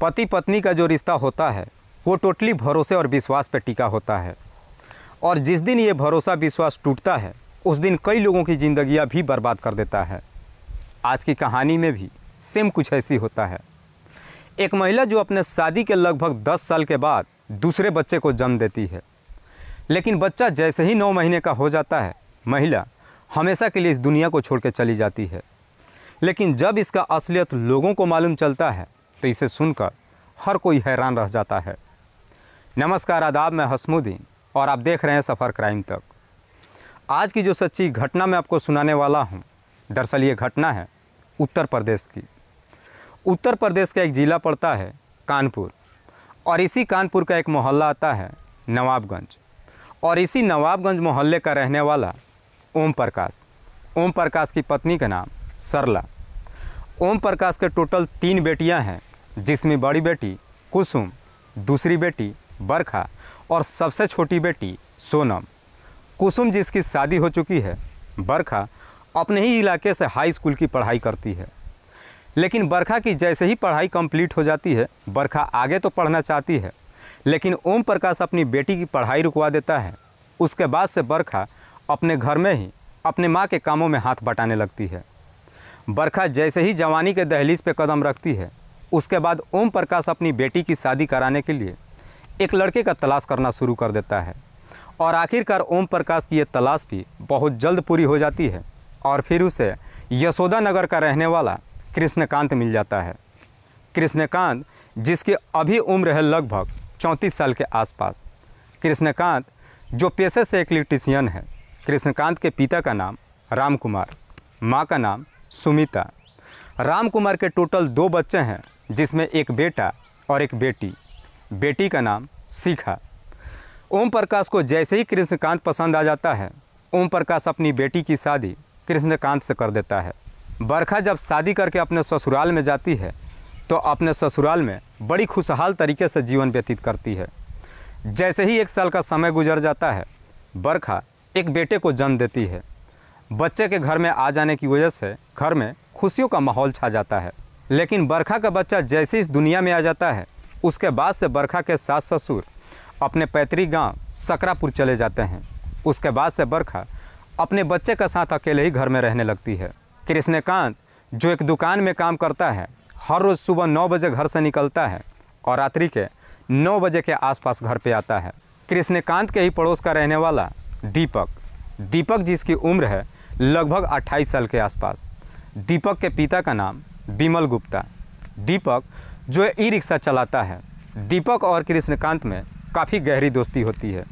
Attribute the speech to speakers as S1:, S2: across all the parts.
S1: पति पत्नी का जो रिश्ता होता है वो टोटली भरोसे और विश्वास पर टिका होता है और जिस दिन ये भरोसा विश्वास टूटता है उस दिन कई लोगों की ज़िंदगियाँ भी बर्बाद कर देता है आज की कहानी में भी सेम कुछ ऐसी होता है एक महिला जो अपने शादी के लगभग 10 साल के बाद दूसरे बच्चे को जन्म देती है लेकिन बच्चा जैसे ही नौ महीने का हो जाता है महिला हमेशा के लिए इस दुनिया को छोड़ चली जाती है लेकिन जब इसका असलियत लोगों को मालूम चलता है तो इसे सुनकर हर कोई हैरान रह जाता है नमस्कार आदाब मैं हसमुद्दीन और आप देख रहे हैं सफ़र क्राइम तक आज की जो सच्ची घटना मैं आपको सुनाने वाला हूँ दरअसल ये घटना है उत्तर प्रदेश की उत्तर प्रदेश का एक ज़िला पड़ता है कानपुर और इसी कानपुर का एक मोहल्ला आता है नवाबगंज और इसी नवाबगंज मोहल्ले का रहने वाला ओम प्रकाश ओम प्रकाश की पत्नी का नाम सरला ओम प्रकाश के टोटल तीन बेटियां हैं जिसमें बड़ी बेटी कुसुम दूसरी बेटी बरखा और सबसे छोटी बेटी सोनम कुसुम जिसकी शादी हो चुकी है बरखा अपने ही इलाके से हाई स्कूल की पढ़ाई करती है लेकिन बरखा की जैसे ही पढ़ाई कंप्लीट हो जाती है बरखा आगे तो पढ़ना चाहती है लेकिन ओम प्रकाश अपनी बेटी की पढ़ाई रुकवा देता है उसके बाद से बरखा अपने घर में ही अपने माँ के कामों में हाथ बटाने लगती है बरखा जैसे ही जवानी के दहलीज पर कदम रखती है उसके बाद ओम प्रकाश अपनी बेटी की शादी कराने के लिए एक लड़के का तलाश करना शुरू कर देता है और आखिरकार ओम प्रकाश की यह तलाश भी बहुत जल्द पूरी हो जाती है और फिर उसे यशोदा नगर का रहने वाला कृष्णकांत मिल जाता है कृष्णकांत जिसकी अभी उम्र है लगभग चौंतीस साल के आसपास कृष्णकांत जो पेशे से एक इलेक्ट्रिशियन है कृष्णकांत के पिता का नाम राम कुमार माँ का नाम सुमिता राम कुमार के टोटल दो बच्चे हैं जिसमें एक बेटा और एक बेटी बेटी का नाम सीखा ओम प्रकाश को जैसे ही कृष्णकांत पसंद आ जाता है ओम प्रकाश अपनी बेटी की शादी कृष्णकांत से कर देता है बरखा जब शादी करके अपने ससुराल में जाती है तो अपने ससुराल में बड़ी खुशहाल तरीके से जीवन व्यतीत करती है जैसे ही एक साल का समय गुजर जाता है बरखा एक बेटे को जन्म देती है बच्चे के घर में आ जाने की वजह से घर में खुशियों का माहौल छा जाता है लेकिन बरखा का बच्चा जैसे इस दुनिया में आ जाता है उसके बाद से बरखा के सास ससुर अपने पैतृक गांव सकरापुर चले जाते हैं उसके बाद से बरखा अपने बच्चे के साथ अकेले ही घर में रहने लगती है कृष्णकांत जो एक दुकान में काम करता है हर रोज़ सुबह नौ बजे घर से निकलता है और रात्रि के नौ बजे के आसपास घर पे आता है कृष्णकांत के ही पड़ोस का रहने वाला दीपक दीपक जिसकी उम्र है लगभग 28 साल के आसपास दीपक के पिता का नाम बिमल गुप्ता दीपक जो ई रिक्शा चलाता है दीपक और कृष्णकांत में काफ़ी गहरी दोस्ती होती है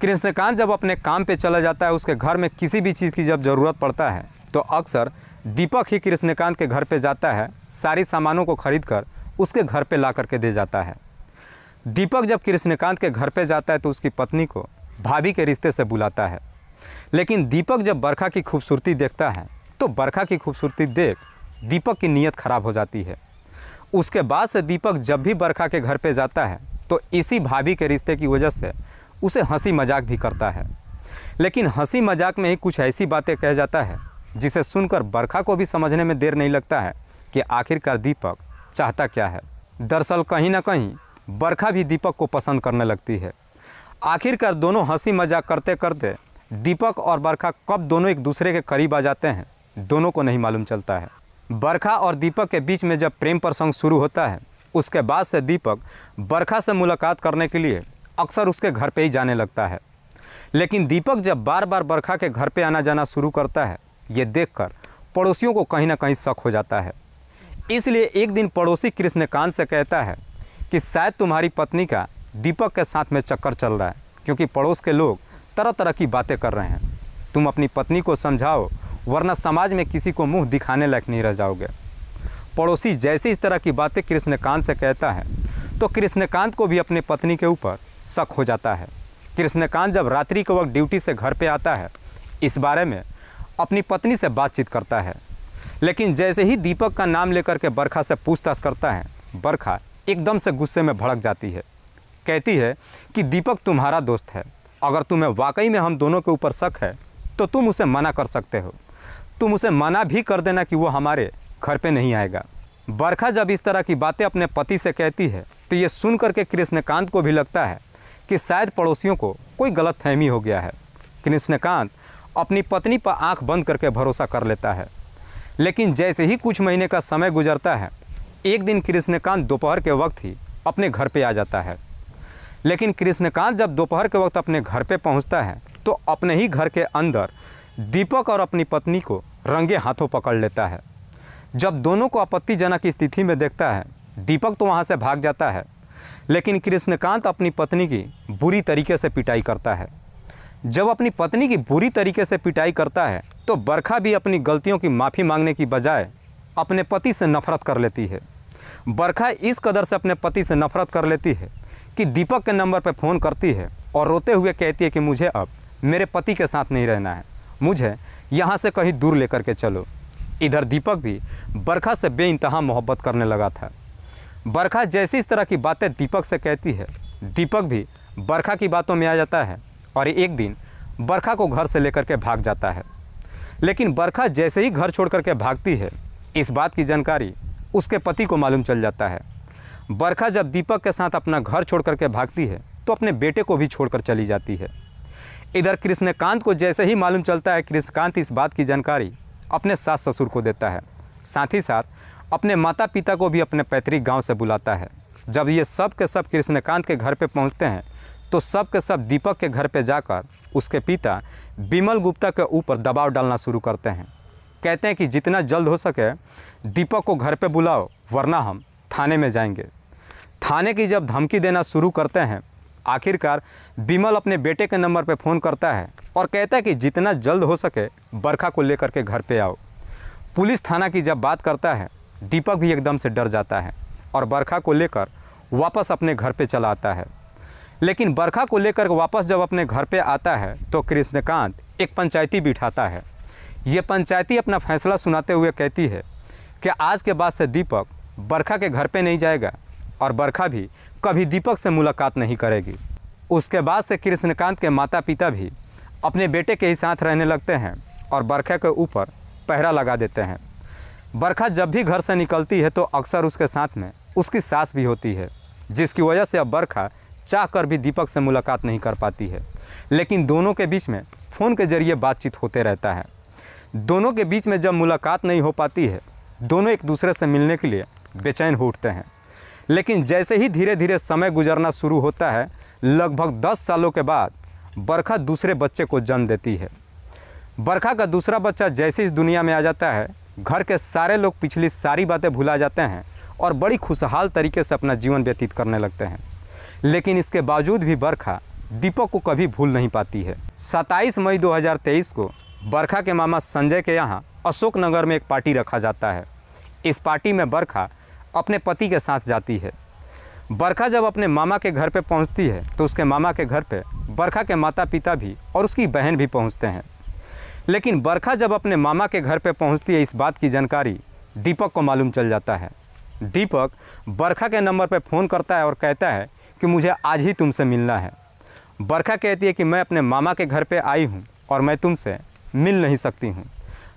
S1: कृष्णकांत जब अपने काम पे चला जाता है उसके घर में किसी भी चीज़ की जब ज़रूरत पड़ता है तो अक्सर दीपक ही कृष्णकांत के घर पे जाता है सारी सामानों को खरीद कर उसके घर पे ला करके दे जाता है दीपक जब कृष्णकांत के घर पे जाता है तो उसकी पत्नी को भाभी के रिश्ते से बुलाता है लेकिन दीपक जब बरखा की खूबसूरती देखता है तो बरखा की खूबसूरती देख दीपक की नीयत खराब हो जाती है उसके बाद से दीपक जब भी बरखा के घर पे जाता है तो इसी भाभी के रिश्ते की वजह से उसे हंसी मजाक भी करता है लेकिन हंसी मजाक में ही कुछ ऐसी बातें कह जाता है जिसे सुनकर बरखा को भी समझने में देर नहीं लगता है कि आखिरकार दीपक चाहता क्या है दरअसल कहीं ना कहीं बरखा भी दीपक को पसंद करने लगती है आखिरकार दोनों हंसी मजाक करते करते दीपक और बरखा कब दोनों एक दूसरे के करीब आ जाते हैं दोनों को नहीं मालूम चलता है बरखा और दीपक के बीच में जब प्रेम प्रसंग शुरू होता है उसके बाद से दीपक बरखा से मुलाकात करने के लिए अक्सर उसके घर पे ही जाने लगता है लेकिन दीपक जब बार बार बरखा के घर पे आना जाना शुरू करता है ये देखकर पड़ोसियों को कहीं ना कहीं शक हो जाता है इसलिए एक दिन पड़ोसी कृष्णकांत से कहता है कि शायद तुम्हारी पत्नी का दीपक के साथ में चक्कर चल रहा है क्योंकि पड़ोस के लोग तरह तरह की बातें कर रहे हैं तुम अपनी पत्नी को समझाओ वरना समाज में किसी को मुंह दिखाने लायक नहीं रह जाओगे पड़ोसी जैसे इस तरह की बातें कृष्णकांत से कहता है तो कृष्णकांत को भी अपने पत्नी के ऊपर शक हो जाता है कृष्णकांत जब रात्रि के वक्त ड्यूटी से घर पर आता है इस बारे में अपनी पत्नी से बातचीत करता है लेकिन जैसे ही दीपक का नाम लेकर के बरखा से पूछताछ करता है बरखा एकदम से गुस्से में भड़क जाती है कहती है कि दीपक तुम्हारा दोस्त है अगर तुम्हें वाकई में हम दोनों के ऊपर शक है तो तुम उसे मना कर सकते हो तुम उसे मना भी कर देना कि वो हमारे घर पे नहीं आएगा बरखा जब इस तरह की बातें अपने पति से कहती है तो ये सुन करके कृष्णकांत को भी लगता है कि शायद पड़ोसियों को कोई गलत फहमी हो गया है कृष्णकांत अपनी पत्नी पर आंख बंद करके भरोसा कर लेता है लेकिन जैसे ही कुछ महीने का समय गुजरता है एक दिन कृष्णकांत दोपहर के वक्त ही अपने घर पे आ जाता है लेकिन कृष्णकांत जब दोपहर के वक्त अपने घर पे पहुंचता है तो अपने ही घर के अंदर दीपक और अपनी पत्नी को रंगे हाथों पकड़ लेता है जब दोनों को आपत्तिजनक स्थिति में देखता है दीपक तो वहाँ से भाग जाता है लेकिन कृष्णकांत अपनी पत्नी की बुरी तरीके से पिटाई करता है जब अपनी पत्नी की बुरी तरीके से पिटाई करता है तो बरखा भी अपनी गलतियों की माफ़ी मांगने की बजाय अपने पति से नफरत कर लेती है बरखा इस कदर से अपने पति से नफरत कर लेती है कि दीपक के नंबर पर फ़ोन करती है और रोते हुए कहती है कि मुझे अब मेरे पति के साथ नहीं रहना है मुझे यहाँ से कहीं दूर लेकर के चलो इधर दीपक भी बरखा से बे मोहब्बत करने लगा था बरखा जैसी इस तरह की बातें दीपक से कहती है दीपक भी बरखा की बातों में आ जाता है और एक दिन बरखा को घर से लेकर के भाग जाता है लेकिन बरखा जैसे ही घर छोड़ करके भागती है इस बात की जानकारी उसके पति को मालूम चल जाता है बरखा जब दीपक के साथ अपना घर छोड़ करके भागती है तो अपने बेटे को भी छोड़कर चली जाती है इधर कृष्णकांत को जैसे ही मालूम चलता है कृष्णकांत इस बात की जानकारी अपने सास ससुर को देता है साथ ही साथ अपने माता पिता को भी अपने पैतृक गांव से बुलाता है जब ये सब के सब कृष्णकांत के घर पे पहुंचते हैं तो सब के सब दीपक के घर पे जाकर उसके पिता बिमल गुप्ता के ऊपर दबाव डालना शुरू करते हैं कहते हैं कि जितना जल्द हो सके दीपक को घर पे बुलाओ वरना हम थाने में जाएंगे थाने की जब धमकी देना शुरू करते हैं आखिरकार बिमल अपने बेटे के नंबर पर फ़ोन करता है और कहता है कि जितना जल्द हो सके बरखा को लेकर के घर पे आओ पुलिस थाना की जब बात करता है दीपक भी एकदम से डर जाता है और बरखा को लेकर वापस अपने घर पे चला आता है लेकिन बरखा को लेकर वापस जब अपने घर पे आता है तो कृष्णकांत एक पंचायती बिठाता है ये पंचायती अपना फैसला सुनाते हुए कहती है कि आज के बाद से दीपक बरखा के घर पे नहीं जाएगा और बरखा भी कभी दीपक से मुलाकात नहीं करेगी उसके बाद से कृष्णकांत के माता पिता भी अपने बेटे के ही साथ रहने लगते हैं और बरखा के ऊपर पहरा लगा देते हैं बरखा जब भी घर से निकलती है तो अक्सर उसके साथ में उसकी सास भी होती है जिसकी वजह से अब बरखा चाह कर भी दीपक से मुलाकात नहीं कर पाती है लेकिन दोनों के बीच में फ़ोन के जरिए बातचीत होते रहता है दोनों के बीच में जब मुलाकात नहीं हो पाती है दोनों एक दूसरे से मिलने के लिए बेचैन हो उठते हैं लेकिन जैसे ही धीरे धीरे समय गुजरना शुरू होता है लगभग दस सालों के बाद बरखा दूसरे बच्चे को जन्म देती है बरखा का दूसरा बच्चा जैसे इस दुनिया में आ जाता है घर के सारे लोग पिछली सारी बातें भुला जाते हैं और बड़ी खुशहाल तरीके से अपना जीवन व्यतीत करने लगते हैं लेकिन इसके बावजूद भी बरखा दीपक को कभी भूल नहीं पाती है सत्ताईस मई 2023 को बरखा के मामा संजय के यहाँ अशोकनगर में एक पार्टी रखा जाता है इस पार्टी में बरखा अपने पति के साथ जाती है बरखा जब अपने मामा के घर पर पहुंचती है तो उसके मामा के घर पर बरखा के माता पिता भी और उसकी बहन भी पहुंचते हैं लेकिन बरखा जब अपने मामा के घर पर पहुंचती है इस बात की जानकारी दीपक को मालूम चल जाता है दीपक बरखा के नंबर पर फ़ोन करता है और कहता है कि मुझे आज ही तुमसे मिलना है बरखा कहती है कि मैं अपने मामा के घर पर आई हूँ और मैं तुमसे मिल नहीं सकती हूँ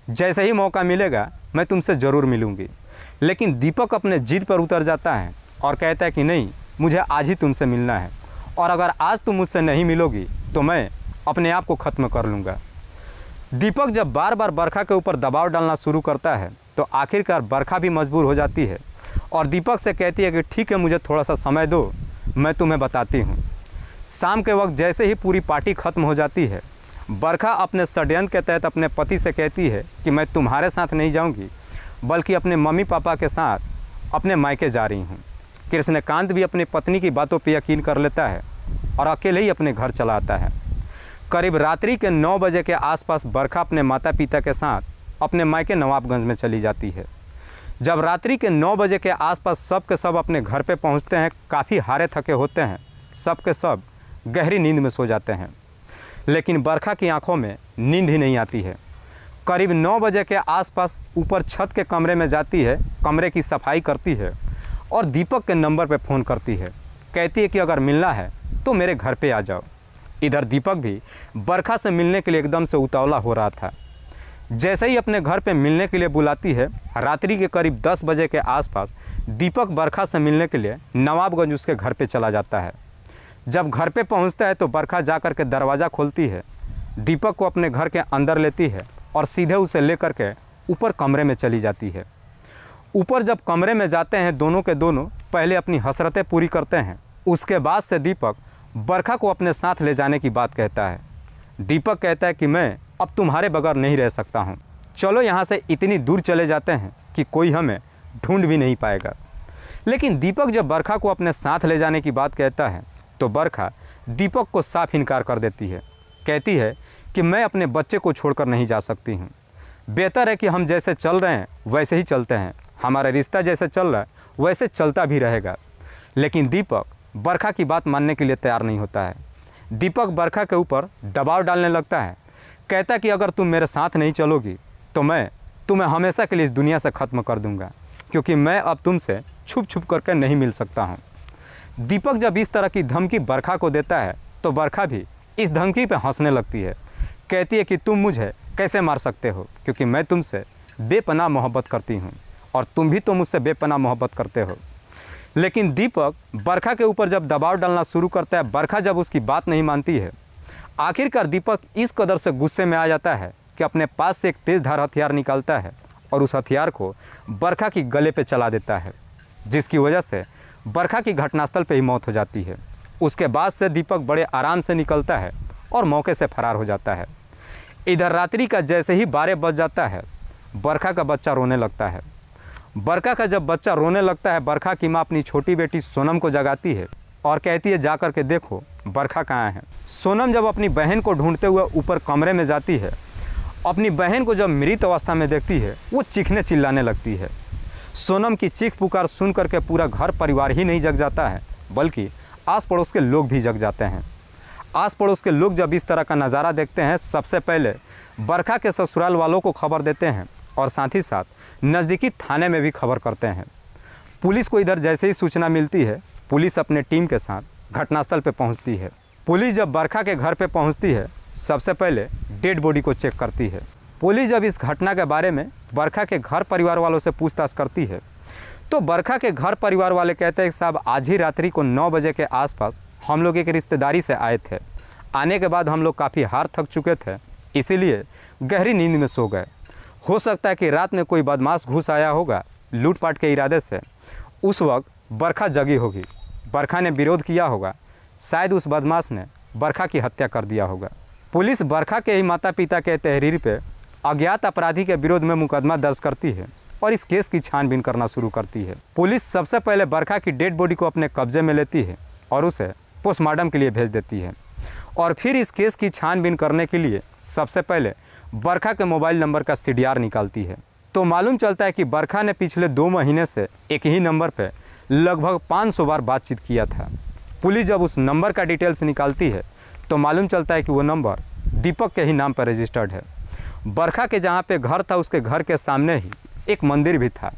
S1: जैसे ही मौका मिलेगा मैं तुमसे ज़रूर मिलूँगी लेकिन दीपक अपने जिद पर उतर जाता है और कहता है कि नहीं मुझे आज ही तुमसे मिलना है और अगर आज तुम मुझसे नहीं मिलोगी तो मैं अपने आप को ख़त्म कर लूँगा दीपक जब बार बार बरखा के ऊपर दबाव डालना शुरू करता है तो आखिरकार बरखा भी मजबूर हो जाती है और दीपक से कहती है कि ठीक है मुझे थोड़ा सा समय दो मैं तुम्हें बताती हूँ शाम के वक्त जैसे ही पूरी पार्टी ख़त्म हो जाती है बरखा अपने षड्यंत्र के तहत अपने पति से कहती है कि मैं तुम्हारे साथ नहीं जाऊँगी बल्कि अपने मम्मी पापा के साथ अपने मायके जा रही हूँ कृष्णकांत भी अपनी पत्नी की बातों पर यकीन कर लेता है और अकेले ही अपने घर चला आता है करीब रात्रि के नौ बजे के आसपास बरखा अपने माता पिता के साथ अपने मायके नवाबगंज में चली जाती है जब रात्रि के नौ बजे के आसपास सब के सब अपने घर पे पहुंचते हैं काफ़ी हारे थके होते हैं सब के सब गहरी नींद में सो जाते हैं लेकिन बरखा की आंखों में नींद ही नहीं आती है करीब नौ बजे के आसपास ऊपर छत के कमरे में जाती है कमरे की सफाई करती है और दीपक के नंबर पर फ़ोन करती है कहती है कि अगर मिलना है तो मेरे घर पर आ जाओ इधर दीपक भी बरखा से मिलने के लिए एकदम से उतावला हो रहा था जैसे ही अपने घर पे मिलने के लिए बुलाती है रात्रि के करीब 10 बजे के आसपास दीपक बरखा से मिलने के लिए नवाबगंज उसके घर पे चला जाता है जब घर पे पहुंचता है तो बरखा जाकर के दरवाज़ा खोलती है दीपक को अपने घर के अंदर लेती है और सीधे उसे लेकर के ऊपर कमरे में चली जाती है ऊपर जब कमरे में जाते हैं दोनों के दोनों पहले अपनी हसरतें पूरी करते हैं उसके बाद से दीपक बरखा को अपने साथ ले जाने की बात कहता है दीपक कहता है कि मैं अब तुम्हारे बगैर नहीं रह सकता हूँ चलो यहाँ से इतनी दूर चले जाते हैं कि कोई हमें ढूंढ भी नहीं पाएगा लेकिन दीपक जब बरखा को अपने साथ ले जाने की बात कहता है तो बरखा दीपक को साफ इनकार कर देती है कहती है कि मैं अपने बच्चे को छोड़कर नहीं जा सकती हूँ बेहतर है कि हम जैसे चल रहे हैं वैसे ही चलते हैं हमारा रिश्ता जैसे चल रहा है वैसे चलता भी रहेगा लेकिन दीपक बरखा की बात मानने के लिए तैयार नहीं होता है दीपक बरखा के ऊपर दबाव डालने लगता है कहता कि अगर तुम मेरे साथ नहीं चलोगी तो मैं तुम्हें हमेशा के लिए इस दुनिया से ख़त्म कर दूंगा क्योंकि मैं अब तुमसे छुप छुप करके नहीं मिल सकता हूँ दीपक जब इस तरह की धमकी बरखा को देता है तो बरखा भी इस धमकी पर हंसने लगती है कहती है कि तुम मुझे कैसे मार सकते हो क्योंकि मैं तुमसे बेपना मोहब्बत करती हूँ और तुम भी तो मुझसे बेपना मोहब्बत करते हो लेकिन दीपक बरखा के ऊपर जब दबाव डालना शुरू करता है बरखा जब उसकी बात नहीं मानती है आखिरकार दीपक इस कदर से गुस्से में आ जाता है कि अपने पास से एक तेज धार हथियार निकालता है और उस हथियार को बरखा की गले पे चला देता है जिसकी वजह से बरखा की घटनास्थल पे ही मौत हो जाती है उसके बाद से दीपक बड़े आराम से निकलता है और मौके से फरार हो जाता है इधर रात्रि का जैसे ही बारह बज जाता है बरखा का बच्चा रोने लगता है बरखा का जब बच्चा रोने लगता है बरखा की माँ अपनी छोटी बेटी सोनम को जगाती है और कहती है जा कर के देखो बरखा कहाँ है सोनम जब अपनी बहन को ढूंढते हुए ऊपर कमरे में जाती है अपनी बहन को जब मृत अवस्था में देखती है वो चीखने चिल्लाने लगती है सोनम की चीख पुकार सुन करके पूरा घर परिवार ही नहीं जग जाता है बल्कि आस पड़ोस के लोग भी जग जाते हैं आस पड़ोस के लोग जब इस तरह का नज़ारा देखते हैं सबसे पहले बरखा के ससुराल वालों को खबर देते हैं और साथ ही साथ नज़दीकी थाने में भी खबर करते हैं पुलिस को इधर जैसे ही सूचना मिलती है पुलिस अपने टीम के साथ घटनास्थल पर पहुँचती है पुलिस जब बरखा के घर पर पहुँचती है सबसे पहले डेड बॉडी को चेक करती है पुलिस जब इस घटना के बारे में बरखा के घर परिवार वालों से पूछताछ करती है तो बरखा के घर परिवार वाले कहते हैं साहब आज ही रात्रि को नौ बजे के आसपास हम लोग एक रिश्तेदारी से आए थे आने के बाद हम लोग काफ़ी हार थक चुके थे इसीलिए गहरी नींद में सो गए हो सकता है कि रात में कोई बदमाश घुस आया होगा लूटपाट के इरादे से उस वक्त बरखा जगी होगी बरखा ने विरोध किया होगा शायद उस बदमाश ने बरखा की हत्या कर दिया होगा पुलिस बरखा के ही माता पिता के तहरीर पे अज्ञात अपराधी के विरोध में मुकदमा दर्ज करती है और इस केस की छानबीन करना शुरू करती है पुलिस सबसे पहले बरखा की डेड बॉडी को अपने कब्जे में लेती है और उसे पोस्टमार्टम के लिए भेज देती है और फिर इस केस की छानबीन करने के लिए सबसे पहले बरखा के मोबाइल नंबर का सी निकालती है तो मालूम चलता है कि बरखा ने पिछले दो महीने से एक ही नंबर पर लगभग 500 बार बातचीत किया था पुलिस जब उस नंबर का डिटेल्स निकालती है तो मालूम चलता है कि वो नंबर दीपक के ही नाम पर रजिस्टर्ड है बरखा के जहाँ पे घर था उसके घर के सामने ही एक मंदिर भी था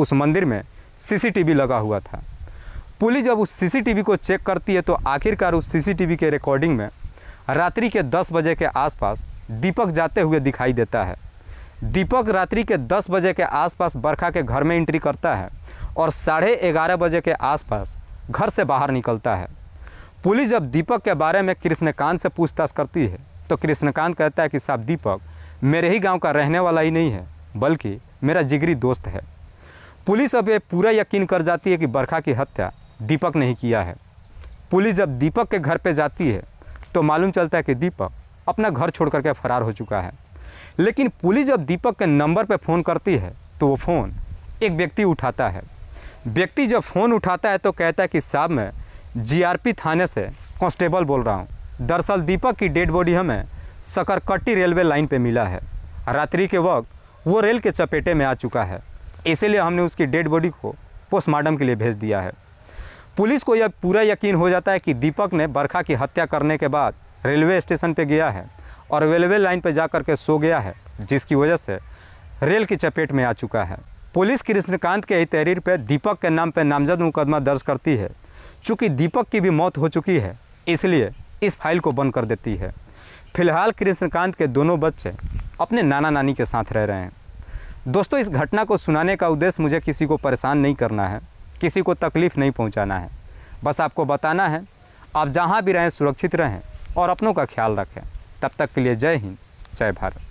S1: उस मंदिर में सीसीटीवी लगा हुआ था पुलिस जब उस सीसीटीवी को चेक करती है तो आखिरकार उस सीसीटीवी के रिकॉर्डिंग में रात्रि के 10 बजे के आसपास दीपक जाते हुए दिखाई देता है दीपक रात्रि के 10 बजे के आसपास बरखा के घर में एंट्री करता है और साढ़े ग्यारह बजे के आसपास घर से बाहर निकलता है पुलिस जब दीपक के बारे में कृष्णकांत से पूछताछ करती है तो कृष्णकांत कहता है कि साहब दीपक मेरे ही गांव का रहने वाला ही नहीं है बल्कि मेरा जिगरी दोस्त है पुलिस अब ये पूरा यकीन कर जाती है कि बरखा की हत्या दीपक नहीं किया है पुलिस जब दीपक के घर पे जाती है तो मालूम चलता है कि दीपक अपना घर छोड़ करके फरार हो चुका है लेकिन पुलिस जब दीपक के नंबर पर फ़ोन करती है तो वो फ़ोन एक व्यक्ति उठाता है व्यक्ति जब फ़ोन उठाता है तो कहता है कि साहब मैं जीआरपी थाने से कांस्टेबल बोल रहा हूँ दरअसल दीपक की डेड बॉडी हमें सकरकट्टी रेलवे लाइन पे मिला है रात्रि के वक्त वो रेल के चपेटे में आ चुका है इसीलिए हमने उसकी डेड बॉडी को पोस्टमार्टम के लिए भेज दिया है पुलिस को यह पूरा यकीन हो जाता है कि दीपक ने बरखा की हत्या करने के बाद रेलवे स्टेशन पर गया है और रेलवे लाइन पर जा के सो गया है जिसकी वजह से रेल की चपेट में आ चुका है पुलिस कृष्णकांत के ही तहरीर पर दीपक के नाम पर नामजद मुकदमा दर्ज करती है चूँकि दीपक की भी मौत हो चुकी है इसलिए इस फाइल को बंद कर देती है फिलहाल कृष्णकांत के दोनों बच्चे अपने नाना नानी के साथ रह रहे हैं दोस्तों इस घटना को सुनाने का उद्देश्य मुझे किसी को परेशान नहीं करना है किसी को तकलीफ़ नहीं पहुंचाना है बस आपको बताना है आप जहाँ भी रहें सुरक्षित रहें और अपनों का ख्याल रखें तब तक के लिए जय हिंद जय भारत